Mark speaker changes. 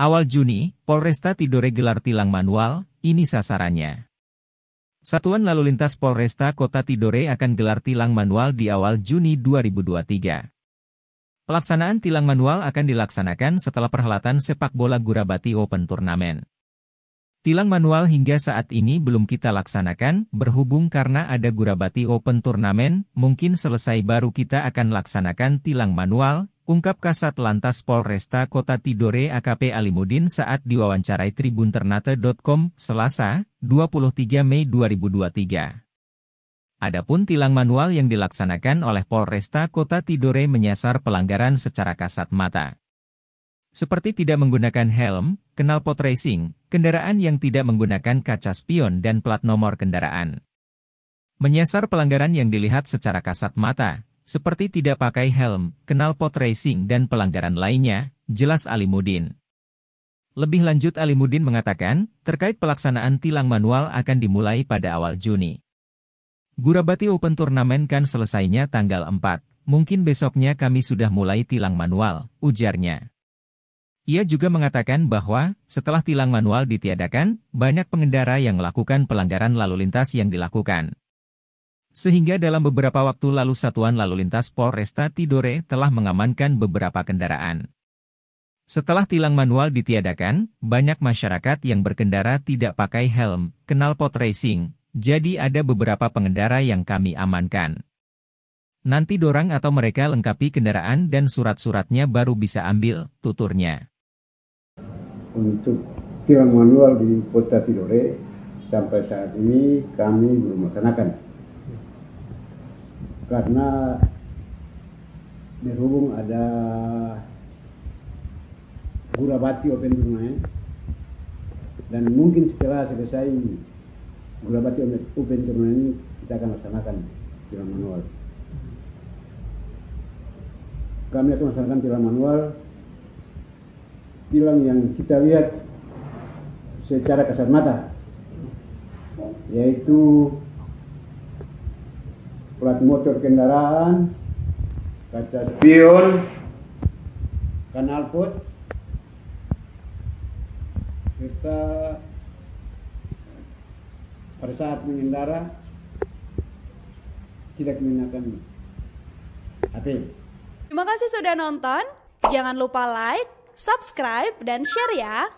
Speaker 1: Awal Juni, Polresta Tidore gelar tilang manual, ini sasarannya. Satuan Lalu Lintas Polresta Kota Tidore akan gelar tilang manual di awal Juni 2023. Pelaksanaan tilang manual akan dilaksanakan setelah perhelatan sepak bola Gurabati Open Turnamen. Tilang manual hingga saat ini belum kita laksanakan, berhubung karena ada Gurabati Open Turnamen, mungkin selesai baru kita akan laksanakan tilang manual, ungkap Kasat Lantas Polresta Kota Tidore AKP Alimudin saat diwawancarai Tribun Ternate.com, Selasa, 23 Mei 2023. Adapun tilang manual yang dilaksanakan oleh Polresta Kota Tidore menyasar pelanggaran secara kasat mata. Seperti tidak menggunakan helm, kenal pot racing, kendaraan yang tidak menggunakan kaca spion dan plat nomor kendaraan. Menyasar pelanggaran yang dilihat secara kasat mata, seperti tidak pakai helm, kenal pot racing dan pelanggaran lainnya, jelas Ali Mudin. Lebih lanjut Ali Mudin mengatakan, terkait pelaksanaan tilang manual akan dimulai pada awal Juni. Gurabati Open Turnamen kan selesainya tanggal 4, mungkin besoknya kami sudah mulai tilang manual, ujarnya. Ia juga mengatakan bahwa, setelah tilang manual ditiadakan, banyak pengendara yang melakukan pelanggaran lalu lintas yang dilakukan. Sehingga dalam beberapa waktu lalu Satuan Lalu Lintas Polresta Tidore telah mengamankan beberapa kendaraan. Setelah tilang manual ditiadakan, banyak masyarakat yang berkendara tidak pakai helm, kenal pot racing, jadi ada beberapa pengendara yang kami amankan. Nanti dorang atau mereka lengkapi kendaraan dan surat-suratnya baru bisa ambil, tuturnya.
Speaker 2: Untuk tilang manual di Kota Tidore, sampai saat ini kami belum melaksanakan karena berhubung ada Gurabati Open Turnamen dan mungkin setelah selesai Gurabati Open ini kita akan laksanakan tilang manual. Kami akan laksanakan tilang manual, tilang yang kita lihat secara kasat mata, yaitu plat motor kendaraan, kaca spion, kanal put serta pada saat mengendara tidak menggunakan HP. Terima kasih sudah nonton. Jangan lupa like, subscribe, dan share ya.